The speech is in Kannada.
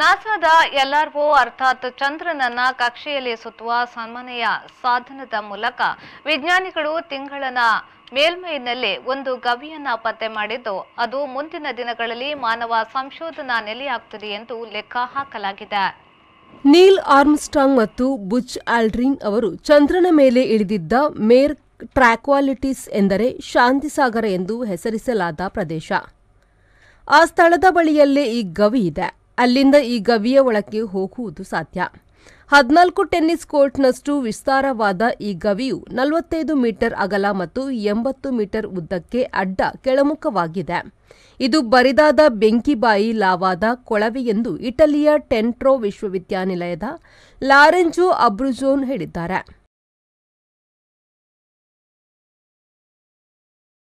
ನಾಸಾದ ಎಲ್ಆರ್ಒ ಅರ್ಥಾತ್ ಚಂದ್ರನನ್ನ ಕಕ್ಷೆಯಲ್ಲಿ ಸುತ್ತುವ ಸನ್ಮಾನೆಯ ಸಾಧನದ ಮೂಲಕ ವಿಜ್ಞಾನಿಗಳು ತಿಂಗಳನ ಮೇಲ್ಮೈನಲ್ಲಿ ಒಂದು ಗವಿಯನ್ನ ಪತ್ತೆ ಮಾಡಿದ್ದು ಅದು ಮುಂದಿನ ದಿನಗಳಲ್ಲಿ ಮಾನವ ಸಂಶೋಧನಾ ನೆಲೆಯಾಗುತ್ತದೆ ಎಂದು ಲೆಕ್ಕ ಹಾಕಲಾಗಿದೆ ನೀಲ್ ಆರ್ಮ್ಸ್ಟಾಂಗ್ ಮತ್ತು ಬುಚ್ ಆಲ್ಡ್ರಿನ್ ಅವರು ಚಂದ್ರನ ಮೇಲೆ ಇಳಿದಿದ್ದ ಮೇರ್ ಟ್ರಾಕ್ವಾಲಿಟೀಸ್ ಎಂದರೆ ಶಾಂತಿಸಾಗರ ಎಂದು ಹೆಸರಿಸಲಾದ ಪ್ರದೇಶ ಆ ಸ್ಥಳದ ಬಳಿಯಲ್ಲೇ ಈ ಗವಿ ಇದೆ ಅಲ್ಲಿಂದ ಈ ಗವಿಯ ಒಳಕ್ಕೆ ಹೋಗುವುದು ಸಾಧ್ಯ ಹದಿನಾಲ್ಕು ಟೆನ್ನಿಸ್ ಕೋರ್ಟ್ನಷ್ಟು ವಿಸ್ತಾರವಾದ ಈ ಗವಿಯು ನಲವತ್ತೈದು ಮೀಟರ್ ಅಗಲ ಮತ್ತು ಎಂಬತ್ತು ಮೀಟರ್ ಉದ್ದಕ್ಕೆ ಅಡ್ಡ ಕೆಳಮುಖವಾಗಿದೆ ಇದು ಬರಿದಾದ ಬೆಂಕಿಬಾಯಿ ಲಾವಾದ ಕೊಳವೆ ಎಂದು ಇಟಲಿಯ ಟೆಂಟ್ರೋ ವಿಶ್ವವಿದ್ಯಾನಿಲಯದ ಲಾರೆಂಜೋ ಅಬ್ರುಜೋನ್ ಹೇಳಿದ್ದಾರೆ